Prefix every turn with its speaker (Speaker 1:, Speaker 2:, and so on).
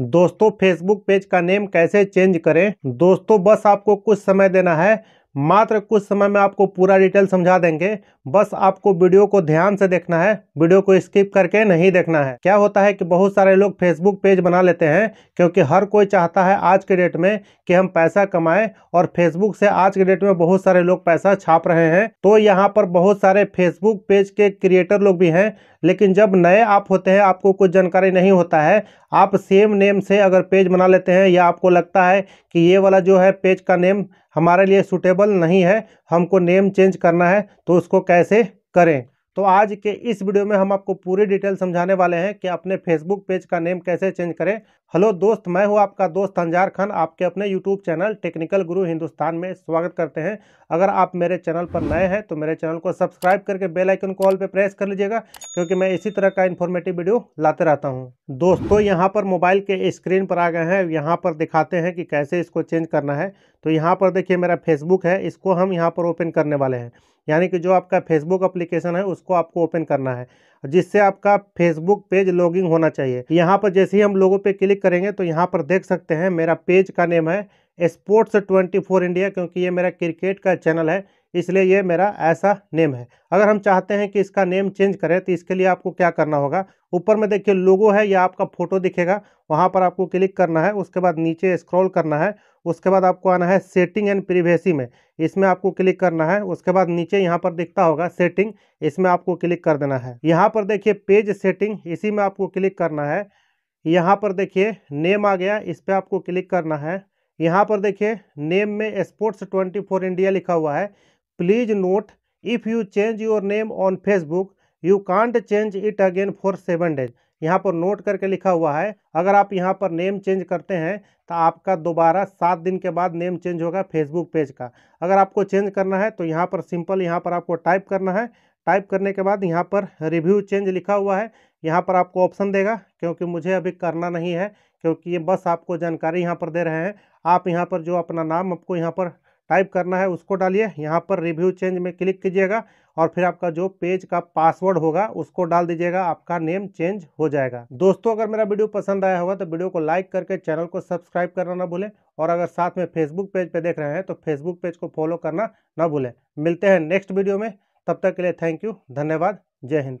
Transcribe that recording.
Speaker 1: दोस्तों Facebook page का name कैसे चेंज करें दोस्तों बस आपको कुछ समय देना है मात्र कुछ समय में आपको पूरा डिटेल समझा देंगे बस आपको वीडियो को ध्यान से देखना है वीडियो को स्किप करके नहीं देखना है क्या होता है कि बहुत सारे लोग फेसबुक पेज बना लेते हैं क्योंकि हर कोई चाहता है आज के डेट में कि हम पैसा कमाएं और फेसबुक से आज के डेट में बहुत सारे लोग पैसा छाप रहे हैं तो यहाँ पर बहुत सारे फेसबुक पेज के क्रिएटर लोग भी हैं लेकिन जब नए आप होते हैं आपको कुछ जानकारी नहीं होता है आप सेम नेम से अगर पेज बना लेते हैं या आपको लगता है कि ये वाला जो है पेज का नेम हमारे लिए सूटेबल नहीं है हमको नेम चेंज करना है तो उसको कैसे करें तो आज के इस वीडियो में हम आपको पूरी डिटेल समझाने वाले हैं कि अपने फेसबुक पेज का नेम कैसे चेंज करें हेलो दोस्त मैं हूं आपका दोस्त अंजार खान आपके अपने यूट्यूब चैनल टेक्निकल गुरु हिंदुस्तान में स्वागत करते हैं अगर आप मेरे चैनल पर नए हैं तो मेरे चैनल को सब्सक्राइब करके बेल आइकन पर प्रेस कर लीजिएगा क्योंकि मैं इसी तरह का इन्फॉर्मेटिव वीडियो लाते रहता हूँ दोस्तों यहाँ पर मोबाइल के स्क्रीन पर आ गए हैं यहाँ पर दिखाते हैं कि कैसे इसको चेंज करना है तो यहाँ पर देखिए मेरा फेसबुक है इसको हम यहाँ पर ओपन करने वाले हैं यानी कि जो आपका फेसबुक अप्लीकेशन है उसको आपको ओपन करना है जिससे आपका फेसबुक पेज लॉगिंग होना चाहिए यहाँ पर जैसे ही हम लोगों पे क्लिक करेंगे तो यहाँ पर देख सकते हैं मेरा पेज का नेम है स्पोर्ट्स ट्वेंटी फोर इंडिया क्योंकि ये मेरा क्रिकेट का चैनल है इसलिए ये मेरा ऐसा नेम है अगर हम चाहते हैं कि इसका नेम चेंज करें तो इसके लिए आपको क्या करना होगा ऊपर में देखिए लोगो है या आपका फ़ोटो दिखेगा वहाँ पर आपको क्लिक करना है उसके बाद नीचे स्क्रॉल करना है उसके बाद आपको आना है सेटिंग एंड प्रिवेसी में इसमें आपको क्लिक करना है उसके बाद नीचे यहाँ पर दिखता होगा सेटिंग इसमें आपको क्लिक कर देना है यहाँ पर देखिए पेज सेटिंग इसी में आपको क्लिक करना है यहाँ पर देखिए नेम आ गया इस पर आपको क्लिक करना है यहाँ पर देखिए नेम में स्पोर्ट्स ट्वेंटी फोर इंडिया लिखा हुआ है please note if you change your name on Facebook you can't change it again for seven days यहाँ पर नोट करके लिखा हुआ है अगर आप यहाँ पर नेम चेंज करते हैं तो आपका दोबारा सात दिन के बाद नेम चेंज होगा फेसबुक पेज का अगर आपको चेंज करना है तो यहाँ पर सिंपल यहाँ पर आपको टाइप करना है टाइप करने के बाद यहाँ पर रिव्यू चेंज लिखा हुआ है यहाँ पर आपको ऑप्शन देगा क्योंकि मुझे अभी करना नहीं है क्योंकि ये बस आपको जानकारी यहाँ पर दे रहे हैं आप यहाँ पर जो अपना नाम आपको यहाँ पर टाइप करना है उसको डालिए यहाँ पर रिव्यू चेंज में क्लिक कीजिएगा और फिर आपका जो पेज का पासवर्ड होगा उसको डाल दीजिएगा आपका नेम चेंज हो जाएगा दोस्तों अगर मेरा वीडियो पसंद आया होगा तो वीडियो को लाइक करके चैनल को सब्सक्राइब करना ना भूलें और अगर साथ में फेसबुक पेज पर पे देख रहे हैं तो फेसबुक पेज को फॉलो करना ना भूलें मिलते हैं नेक्स्ट वीडियो में तब तक के लिए थैंक यू धन्यवाद जय हिंद